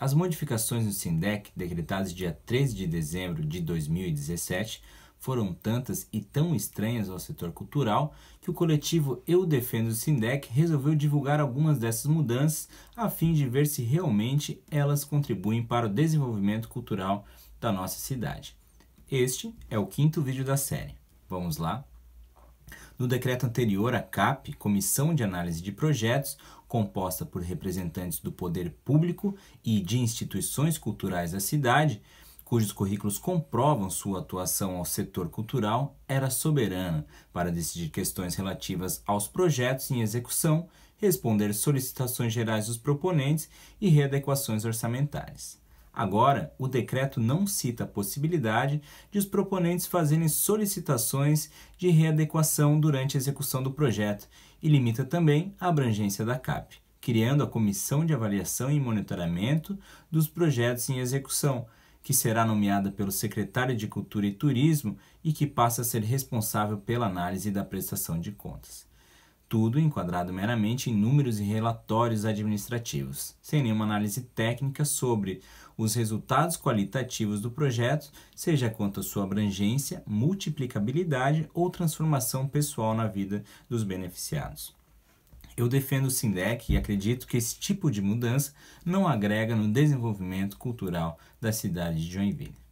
As modificações no SINDEC, decretadas dia 13 de dezembro de 2017, foram tantas e tão estranhas ao setor cultural que o coletivo Eu Defendo o Sindec resolveu divulgar algumas dessas mudanças a fim de ver se realmente elas contribuem para o desenvolvimento cultural da nossa cidade. Este é o quinto vídeo da série. Vamos lá? No decreto anterior, a CAP, Comissão de Análise de Projetos, composta por representantes do poder público e de instituições culturais da cidade, cujos currículos comprovam sua atuação ao setor cultural, era soberana para decidir questões relativas aos projetos em execução, responder solicitações gerais dos proponentes e readequações orçamentárias. Agora, o decreto não cita a possibilidade de os proponentes fazerem solicitações de readequação durante a execução do projeto e limita também a abrangência da CAP, criando a Comissão de Avaliação e Monitoramento dos Projetos em Execução, que será nomeada pelo secretário de Cultura e Turismo e que passa a ser responsável pela análise da prestação de contas tudo enquadrado meramente em números e relatórios administrativos, sem nenhuma análise técnica sobre os resultados qualitativos do projeto, seja quanto à sua abrangência, multiplicabilidade ou transformação pessoal na vida dos beneficiados. Eu defendo o SINDEC e acredito que esse tipo de mudança não agrega no desenvolvimento cultural da cidade de Joinville.